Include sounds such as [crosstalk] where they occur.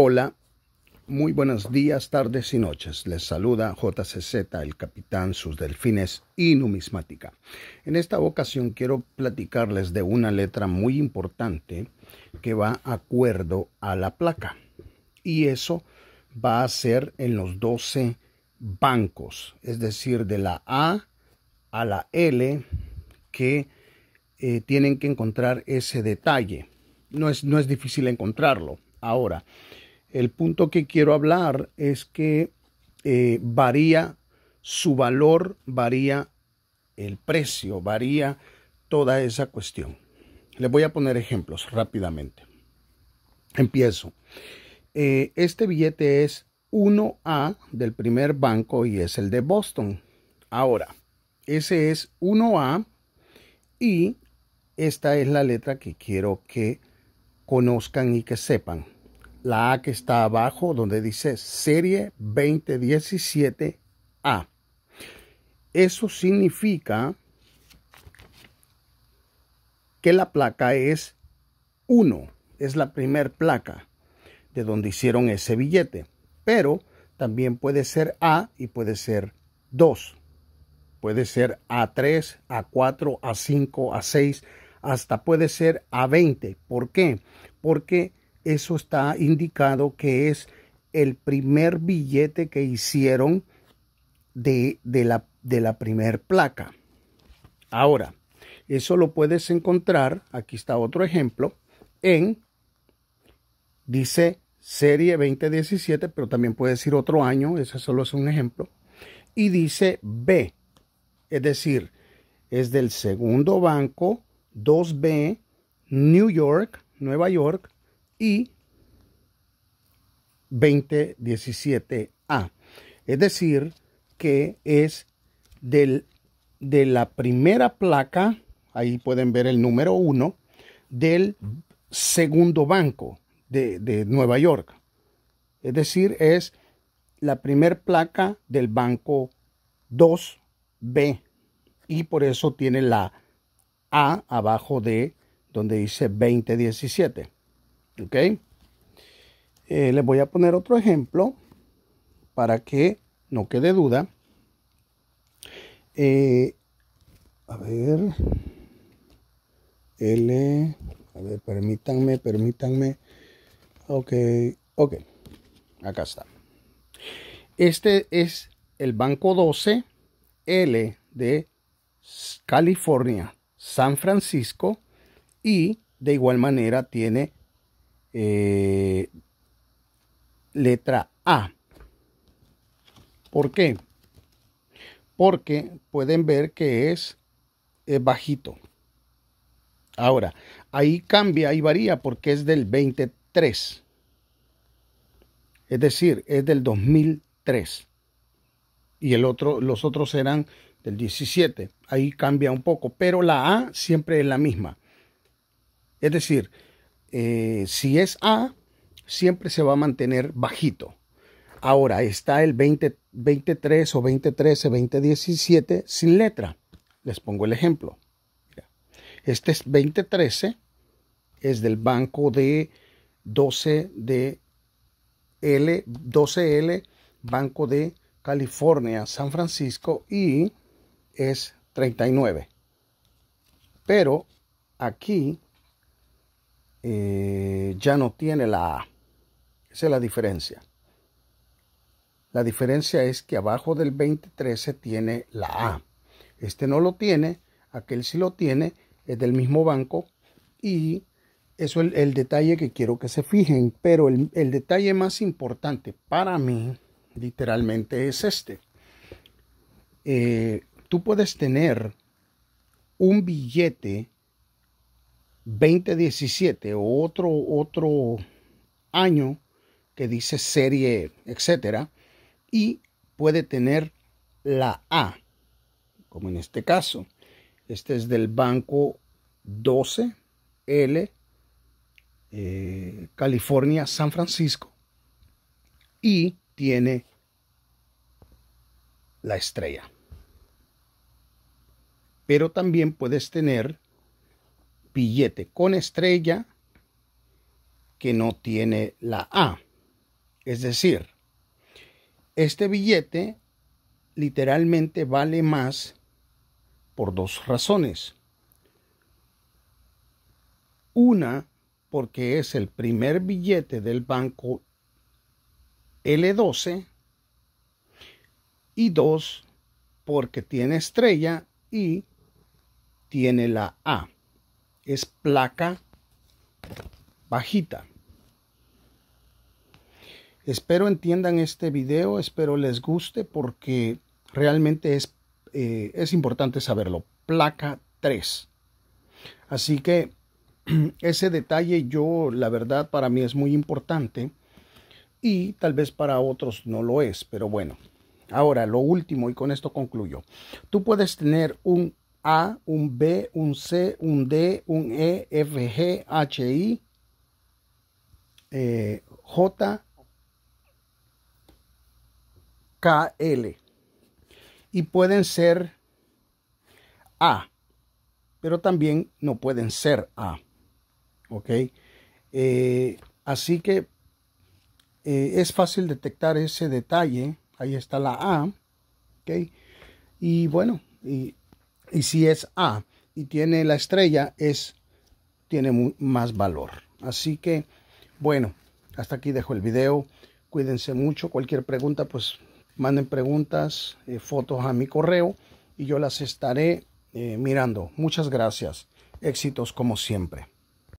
Hola, muy buenos días, tardes y noches. Les saluda JCZ, el capitán, sus delfines y numismática. En esta ocasión quiero platicarles de una letra muy importante que va acuerdo a la placa. Y eso va a ser en los 12 bancos, es decir, de la A a la L que eh, tienen que encontrar ese detalle. No es, no es difícil encontrarlo. Ahora, el punto que quiero hablar es que eh, varía su valor, varía el precio, varía toda esa cuestión. Les voy a poner ejemplos rápidamente. Empiezo. Eh, este billete es 1A del primer banco y es el de Boston. Ahora, ese es 1A y esta es la letra que quiero que conozcan y que sepan la A que está abajo donde dice serie 2017A. Eso significa que la placa es 1, es la primer placa de donde hicieron ese billete. Pero también puede ser A y puede ser 2. Puede ser A3, A4, A5, A6, hasta puede ser A20. ¿Por qué? Porque eso está indicado que es el primer billete que hicieron de, de la, de la primer placa. Ahora, eso lo puedes encontrar, aquí está otro ejemplo, en, dice serie 2017, pero también puede decir otro año, ese solo es un ejemplo, y dice B, es decir, es del segundo banco 2B, New York, Nueva York, y 2017A. Es decir, que es del, de la primera placa, ahí pueden ver el número 1, del segundo banco de, de, Nueva York. Es decir, es la primera placa del banco 2B y por eso tiene la A abajo de donde dice 2017. ¿Ok? Eh, les voy a poner otro ejemplo para que no quede duda. Eh, a ver. L. A ver, permítanme, permítanme. Ok, ok. Acá está. Este es el Banco 12 L de California, San Francisco y de igual manera tiene eh, letra A. ¿Por qué? Porque pueden ver que es, eh, bajito. Ahora, ahí cambia y varía porque es del 23. Es decir, es del 2003. Y el otro, los otros eran del 17. Ahí cambia un poco, pero la A siempre es la misma. Es decir, eh, si es A, siempre se va a mantener bajito. Ahora está el 20, 23 o 2013, 2017 sin letra. Les pongo el ejemplo. Este es 2013, es del banco de 12 de L, 12L, Banco de California, San Francisco y es 39. Pero aquí eh, ya no tiene la A. Esa es la diferencia. La diferencia es que abajo del 2013 tiene la A. Este no lo tiene, aquel sí lo tiene, es del mismo banco y eso es el, detalle que quiero que se fijen, pero el, detalle más importante para mí literalmente es este. Eh, tú puedes tener un billete 2017 o otro, otro año que dice serie, etcétera, y puede tener la A, como en este caso. Este es del banco 12L, eh, California, San Francisco, y tiene la estrella. Pero también puedes tener billete con estrella que no tiene la A. Es decir, este billete literalmente vale más por dos razones. Una, porque es el primer billete del banco L12 y dos, porque tiene estrella y tiene la A es placa bajita. Espero entiendan este video, espero les guste porque realmente es, eh, es importante saberlo. Placa 3. Así que [clears throat] ese detalle yo, la verdad, para mí es muy importante y tal vez para otros no lo es, pero bueno. Ahora, lo último y con esto concluyo. Tú puedes tener un a, un B, un C, un D, un E, F, G, H, I, eh, J, K, L. Y pueden ser A, pero también no pueden ser A. ¿Ok? Eh, así que eh, es fácil detectar ese detalle. Ahí está la A. ¿Ok? Y bueno, y y si es A y tiene la estrella, es, tiene más valor. Así que, bueno, hasta aquí dejo el video. Cuídense mucho. Cualquier pregunta, pues manden preguntas, eh, fotos a mi correo y yo las estaré eh, mirando. Muchas gracias. Éxitos como siempre.